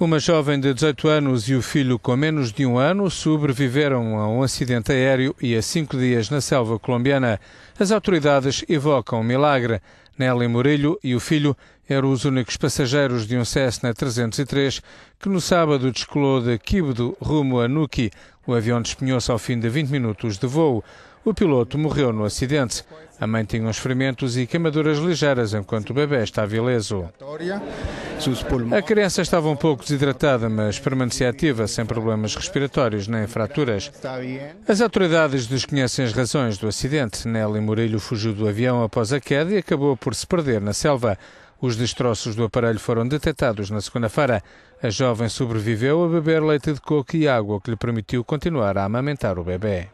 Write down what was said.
Uma jovem de 18 anos e o filho com menos de um ano sobreviveram a um acidente aéreo e a cinco dias na selva colombiana. As autoridades evocam um milagre. Nelly Murilho e o filho eram os únicos passageiros de um Cessna 303 que no sábado descolou de Quibdo rumo a Nuki. O avião despenhou-se ao fim de 20 minutos de voo. O piloto morreu no acidente. A mãe tinha uns ferimentos e queimaduras ligeiras enquanto o bebê estava ileso. A criança estava um pouco desidratada, mas permanecia ativa, sem problemas respiratórios nem fraturas. As autoridades desconhecem as razões do acidente. Nelly Murilho fugiu do avião após a queda e acabou por se perder na selva. Os destroços do aparelho foram detectados na segunda-feira. A jovem sobreviveu a beber leite de coco e água, que lhe permitiu continuar a amamentar o bebê.